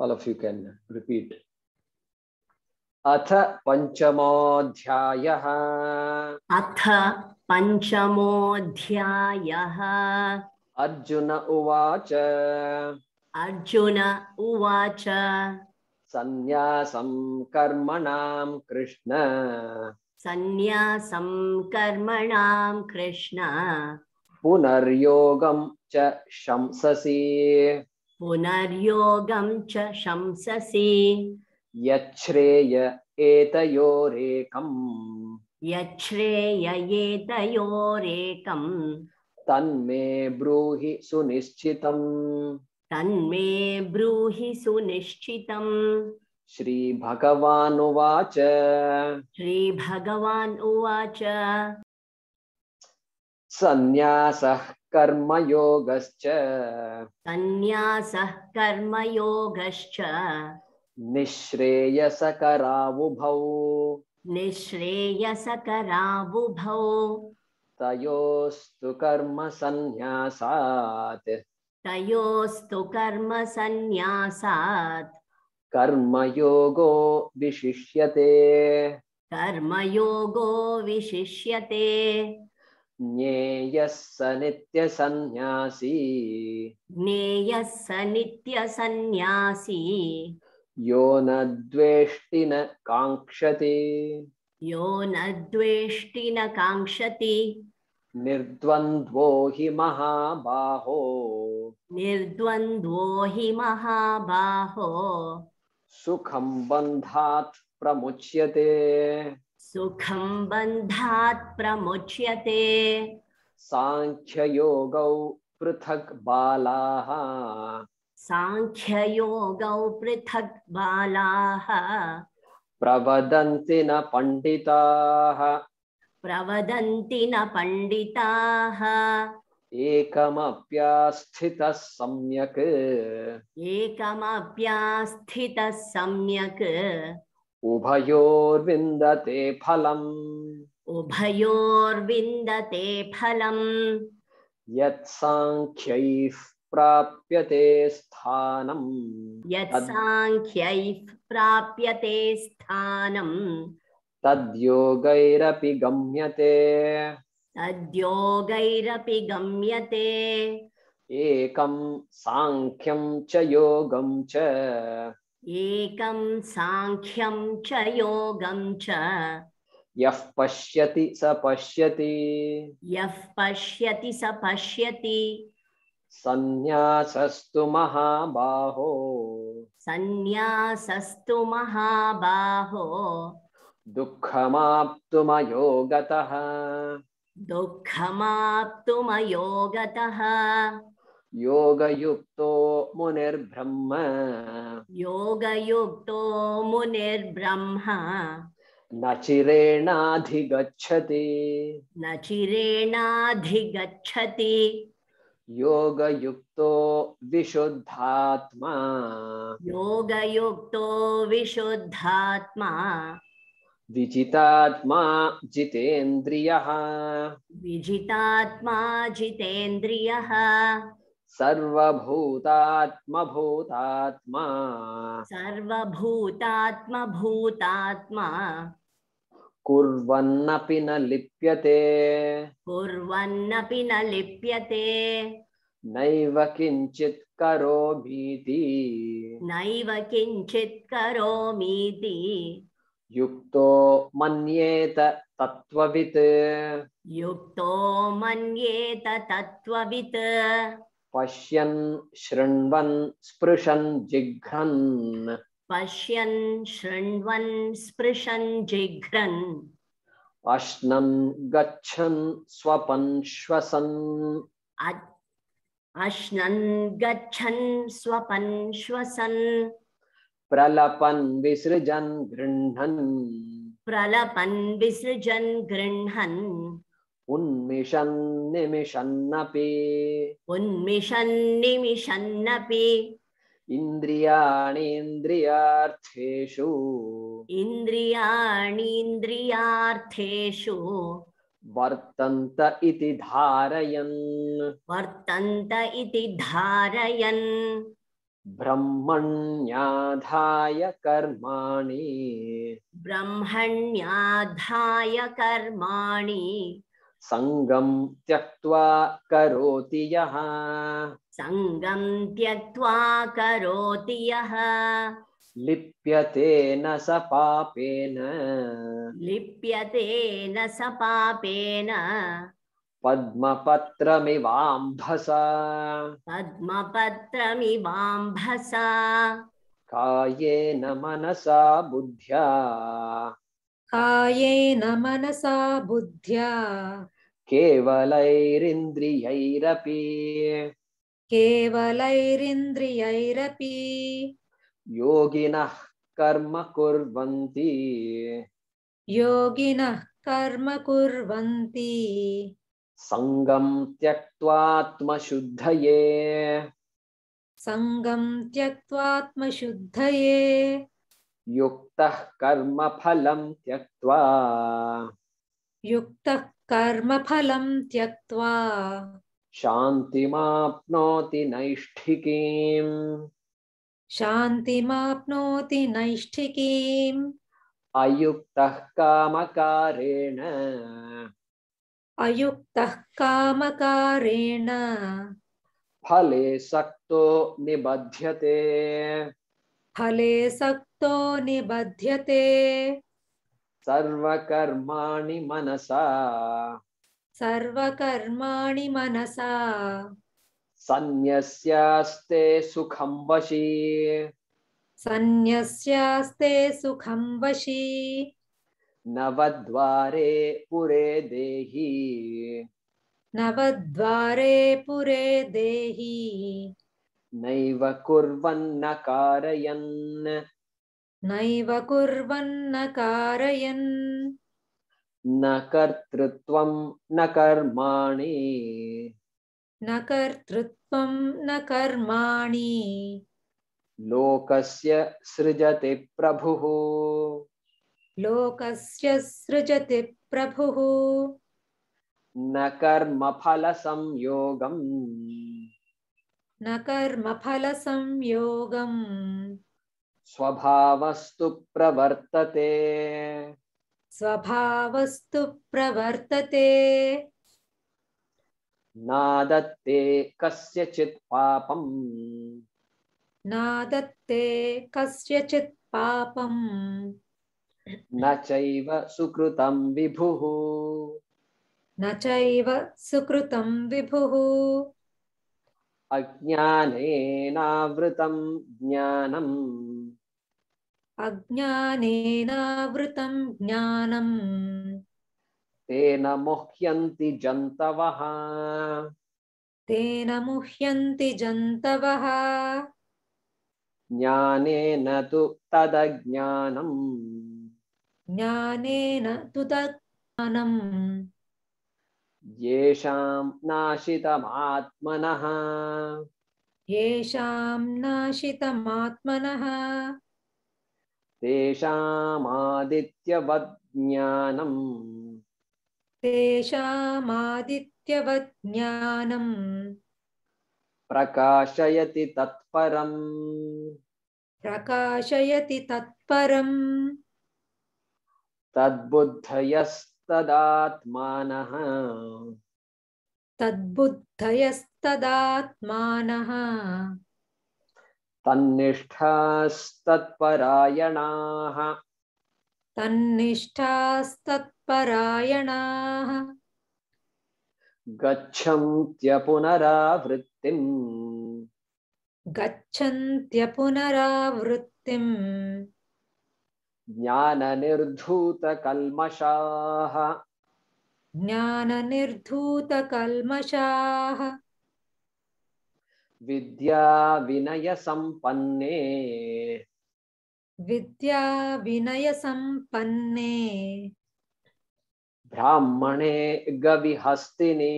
all of you can repeat अथ पञ्चमोऽध्यायः अथ पञ्चमोऽध्यायः अर्जुन उवाच अर्जुन उवाच सन्न्यासं कर्मणां कृष्ण सन्न्यासं कर्मणां कृष्ण पुनर्योगं च शंससि पुनर्योगं च शंससि यच्छ्रेय एतयोरेकम् यच्छ्रेय एतयोरेकम् तन्मे ब्रूहि सुनिश्चितम् तन्मे ब्रूहि सुनिश्चितम् श्रीभगवानुवाच श्रीभगवान् उवाच सन्न्यासः कर्मयोगश्च सन्न्यासः कर्मयोगश्च निःश्रेयसकरावुभौ निःश्रेयसकरावुभौ तयोस्तु कर्मसन्न्यासात् तयोस्तु कर्मसन्न्यासात् कर्मयोगो विशिष्यते कर्मयोगो विशिष्यते ज्ञेयः स नित्यसन्न्यासी ज्ञेयः स नित्यसन्न्यासी यो न द्वेष्टि न काङ्क्षति यो न द्वेष्टि न काङ्क्षति निर्द्वन्द्वो हि महाबाहो निर्द्वन्द्वो हि महाबाहो बन्धात् प्रमुच्यते सुखं बन्धात् प्रमुच्यते साङ्ख्ययोगौ पृथक् बालाः साङ्ख्ययोगौ पृथक् बालाः प्रवदन्ति न पण्डिताः प्रवदन्ति न पण्डिताः एकमप्यास्थितः सम्यक् एकमप्यास्थितः सम्यक् उभयोर्विन्दते फलम् उभयोर्विन्दते फलम् यत् साङ्ख्यैः प्राप्यते स्थानम् यत् साङ्ख्यैः प्राप्यते स्थानम् तद्योगैरपि गम्यते तद्योगैरपि गम्यते एकम् साङ्ख्यम् च योगम् च एकं साङ्ख्यं च योगं च यः पश्यति स पश्यति यः पश्यति स पश्यति सन्न्यासस्तु महाबाहो सन्न्यासस्तु महाबाहो दुःखमाप्तुमयोगतः दुःखमाप्तुमयोगतः योगयुक्तो मुनिर्ब्रह्म योगयुक्तो मुनिर्ब्रह्म न चिरेणाधिगच्छति न योगयुक्तो विशुद्धात्मा योगयुक्तो विशुद्धात्मा विजितात्मा जितेन्द्रियः विजितात्मा जितेन्द्रियः सर्वभूतात्मभूतात्मा सर्वभूतात्मभूतात्मा कुर्वन्नपि न लिप्यते कुर्वन्नपि न लिप्यते नैव किञ्चित् करोमीति नैव किञ्चित् करोमीति युक्तो मन्येत तत्त्ववित् युक्तो मन्येत तत्त्ववित् पश्य शृण्वन् स्पृशन जिघ्रन पश्य शुण्व स्पृशन जिघ्रन अश्न गच्छन् स्वपन श्वसन अश्न गच्छन् स्वपन श्वसन प्रलपन विसृजन गृह्णन् प्रलपन विसृजन गृह्णन् उन्मिषन्निमिषन्नपि उन्मिषन्निमिषन्नपि इन्द्रियाणीन्द्रियार्थेषु इन्द्रियाणीन्द्रियार्थेषु वर्तन्त इति धारयन् वर्तन्त इति धारयन् ब्रह्मण्याधाय कर्माणि ब्रह्मण्याधाय कर्माणि संगम त्यक्त्वा करोति यः संगम त्यक्त्वा करोति यः लिप्यते न स पापेन लिप्यते न स पापेन पद्मपत्रमिवाम्भसा पद्मपत्रमिवाम्भसा कायेन मनसा बुद्ध्या कायेन मनसा बुद्ध्या केवलैरिन्द्रियैरपि केवलैरिन्द्रियैरपि योगिनः कर्म कुर्वन्ति योगिनः कर्म कुर्वन्ति सङ्गं त्यक्त्वात्मशुद्धये सङ्गं त्यक्त्वात्मशुद्धये युक्त कर्म फल त्यक्त्वा युक्त कर्म फल शांति त्यक्त्वा शांति नैष्ठिकीम् अयुक्त काम कारेण अयुक्त काम कारेण फले सक्तो निबध्यते फले सक्तो निबध्यते सर्वकर्माणि मनसा सर्वकर्माणि मनसा सन्न्यस्यास्ते सुखं वशी सन्न्यस्यास्ते सुखं वशी नवद्वारे पुरे देही नवद्वारे पुरे देही नैव कुर्वन्न कारयन् नैव कुर्वन्न कारयन् न कर्तृत्वं न कर्माणि न कर्तृत्वं न कर्माणि लोकस्य सृजति प्रभुः लोकस्य सृजति प्रभुः न कर्मफलसंयोगम् न कर्मफलसंयोगम् स्वभावस्तु प्रवर्तते स्वभावस्तु प्रवर्तते नादत्ते कस्यचित् पापम् नादत्ते कस्यचित् पापम् न चैव सुकृतं विभुः न चैव सुकृतं विभुः अज्ञानेनावृतं ज्ञानम् अज्ञानेनावृतं ज्ञानम् तेन मुह्यन्ति जन्तवः तेन मुह्यन्ति जन्तवः ज्ञानेन तु तदज्ञानम् ज्ञानेन तु तज्ज्ञानम् येषां नाशितमात्मनः येषां नाशितमात्मनः प्रकाशयति तत्परम् प्रकाशयति तत्परम् तद्बुद्धयस् तद्बुद्धयस्तदात्मानः तद्बुद्धयस्तदात्मानः तन्निष्ठास्तत्परायणाः तन्निष्ठास्तत्परायणाः गच्छन्त्यपुनरावृत्तिम् गच्छन्त्यपुनरावृत्तिम् ज्ञान ज्ञान कलमशा कलमशा विद्या विनय संपन्ने विद्या विनय संपन्ने ब्राह्मणे गविहस्तिनि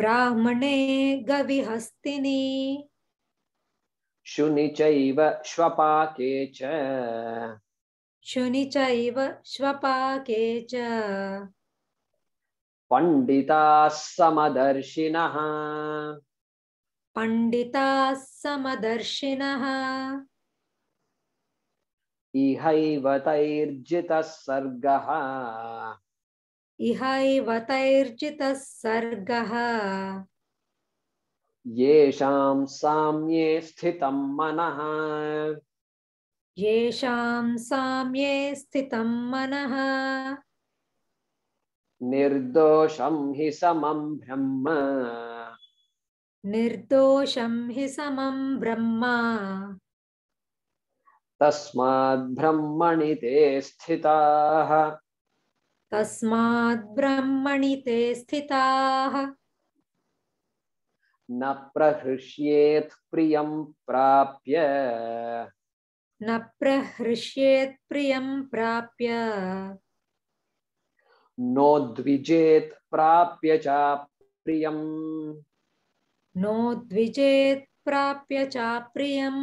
ब्राह्मणे गविहस्तिनि शुनि चैव श्वपाके च शुनि चैव श्वपाके च पण्डिताः समदर्शिनः पण्डिताः समदर्शिनः इहैव तैर्जितः सर्गः इहैव तैर्जितः सर्गः येषां साम्ये स्थितं मनः येषां साम्ये स्थितं मनः निर्दोषं हि समं ब्रह्म निर्दोषं हि समं ब्रह्म तस्माद् ब्रह्मणि ते स्थिताः तस्माद् ब्रह्मणि ते स्थिताः न प्रहृष्येत् प्रियं प्राप्य न प्रहृष्येत् प्रियं प्राप्य नो द्विजेत् प्राप्य च प्रियं नो द्विजेत् प्राप्य च प्रियम्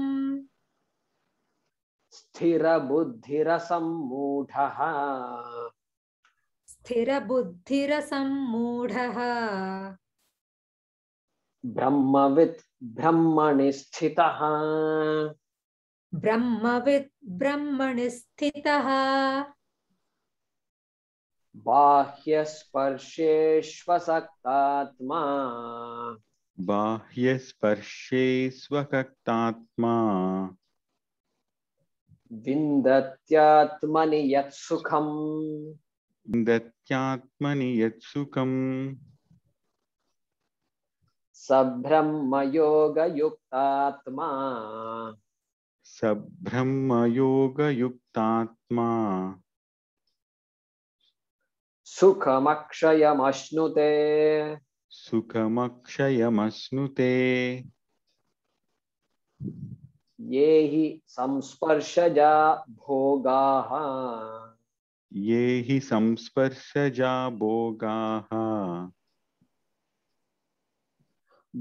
स्थिरबुद्धिरसम्मूढः स्थिरबुद्धिरसम्मूढः ब्रह्मविद ब्रह्मणि स्थितः ब्रह्मविद ब्रह्मणि स्थितः बाह्य स्पर्शेष्वसक्तात्मा बाह्य स्पर्शे स्वकक्तात्मा विन्दत्यात्मनि यत्सुखम् विन्दत्यात्मनि यत्सुखम् सब्रह्मयोगयुक्तात्मा सब्रह्मयोगयुक्तात्मा सुखमक्षयमश्नुते सुखमक्षयमश्नुते ये हि संस्पर्शजा भोगाः ये हि संस्पर्शजा भोगाः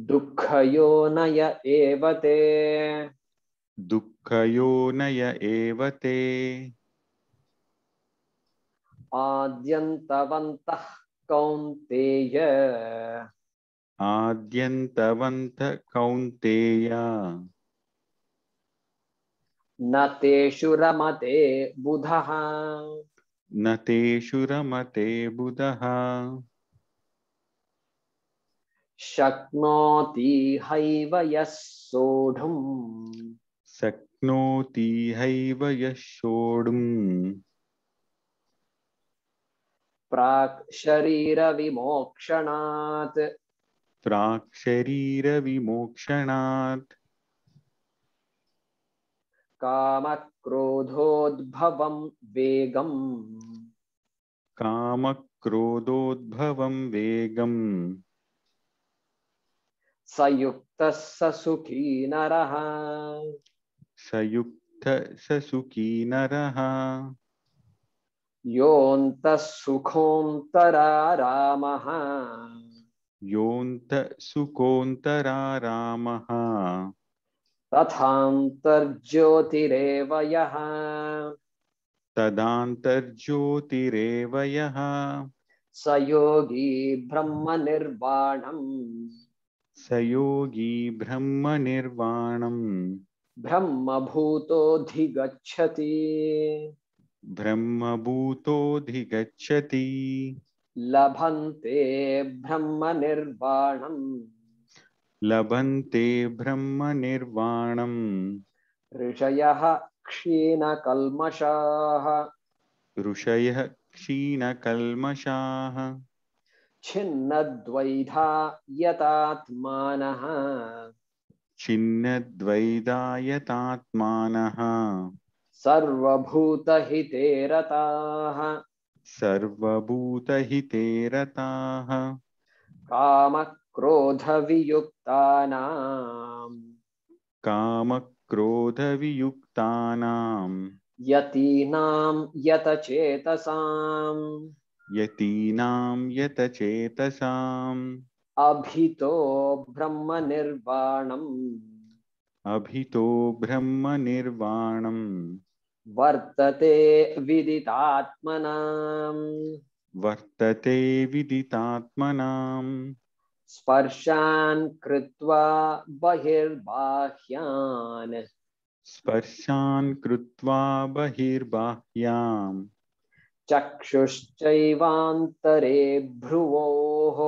दुःखयोनय एव ते दुःखयोनय एव ते आद्यन्तवन्तः कौन्तेय आद्यन्तवन्तः कौन्तेय न तेषु रमते बुधः न तेषु रमते बुधः शक्नोति हैव यः सोढुम् शक्नोति हैव यः सोढुम् प्राक् शरीरविमोक्षणात् प्राक् शरीरविमोक्षणात् कामक्रोधोद्भवं वेगम् कामक्रोधोद्भवं वेगम् सयुक्त सुखी नर सयुक्त सुखी नर योन्त सुखोन्तरारामः योन्त सुखोन्तरारामः तथान्तर्ज्योतिरेव यः तदान्तर्ज्योतिरेव यः स योगी ब्रह्मनिर्वाणम् सयोगी ब्रह्म स योगी ब्रह्मनिर्वाणम् ब्रह्मभूतोऽधिगच्छति ब्रह्मभूतोऽधिगच्छति लभन्ते ब्रह्मनिर्वाणम् लभन्ते ब्रह्मनिर्वाणम् ऋषयः क्षीणकल्मषाः ऋषयः क्षीणकल्मषाः छिन्नद्वैधा यतात्मानः छिन्नद्वैधा काम क्रोध वियुक्ता सर्वभूतहिते रताः यतीनां यतचेतसाम् यतीनां यतचेतसाम् अभितो ब्रह्मनिर्वाणम् अभितो ब्रह्मनिर्वाणम् वर्तते विदितात्मनाम् वर्तते विदितात्मनाम् स्पर्शान् कृत्वा बहिर्बाह्यान् स्पर्शान् कृत्वा बहिर्बाह्याम् चक्षुश्चैवान्तरे भ्रुवोः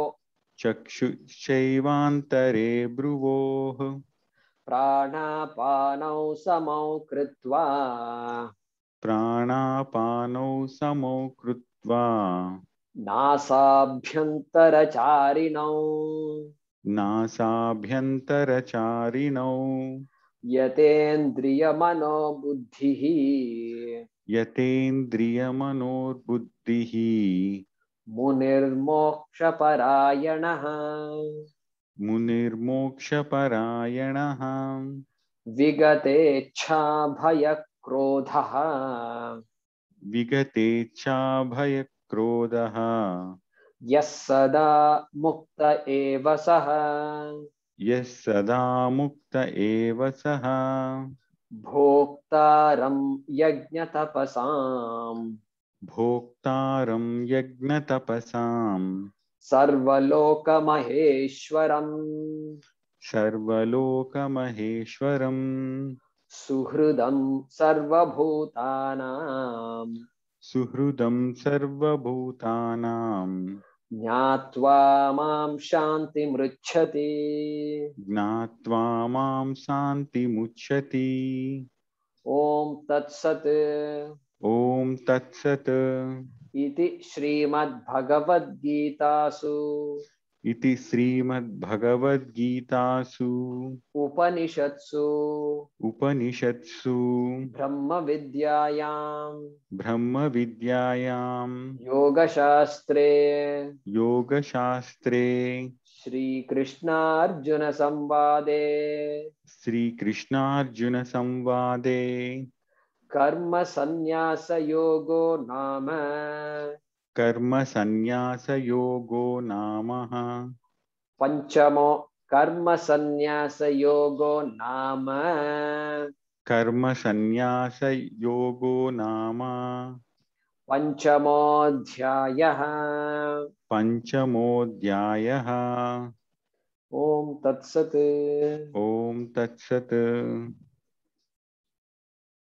चक्षुश्चैवान्तरे भ्रुवोः प्राणापानौ समौ कृत्वा प्राणापानौ समौ कृत्वा नासाभ्यन्तरचारिणौ नासाभ्यन्तरचारिणौ यतेन्द्रियमनोबुद्धिः यतेन्द्रियमनोर्बुद्धिः मुनिर्मोक्षपरायणः मुनिर्मोक्षपरायणः विगतेच्छाभयक्रोधः विगतेच्छाभयक्रोधः यः सदा मुक्त एव सः यः सदा मुक्त एव सः भोक्तारं यज्ञतपसाम् भोक्तारं यज्ञतपसाम् सर्वलोकमहेश्वरम् सर्वलोकमहेश्वरम् सुहृदं सर्वभूतानां सुहृदं सर्वभूतानां ज्ञात्वा मां शान्तिमृच्छति ज्ञात्वा मां शान्तिमुच्छति ॐ तत्सत् ॐ तत्सत् इति श्रीमद्भगवद्गीतासु इति श्रीमद्भगवद्गीतासु उपनिषत्सु उपनिषत्सु ब्रह्मविद्यायां ब्रह्मविद्यायां योगशास्त्रे योगशास्त्रे श्रीकृष्णार्जुनसंवादे श्रीकृष्णार्जुनसंवादे कर्मसन्न्यासयोगो नाम कर्म संन्यास योगो नाम कर्मसन्न्यासयोगो कर्म संन्यास योगो नाम कर्म संन्यास योगो नाम पंचमोध्याय पंचमोध्याय ओम तत्सत ओम तत्सत